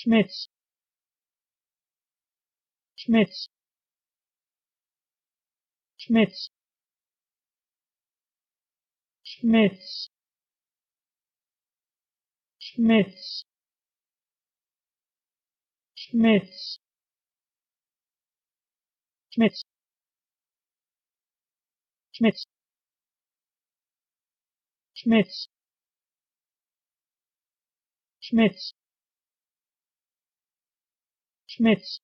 Schmitz Schmitz Schmitz Schmitz Schmitz Schmitz Schmitz Schmitz Schmitz Schmitz Smith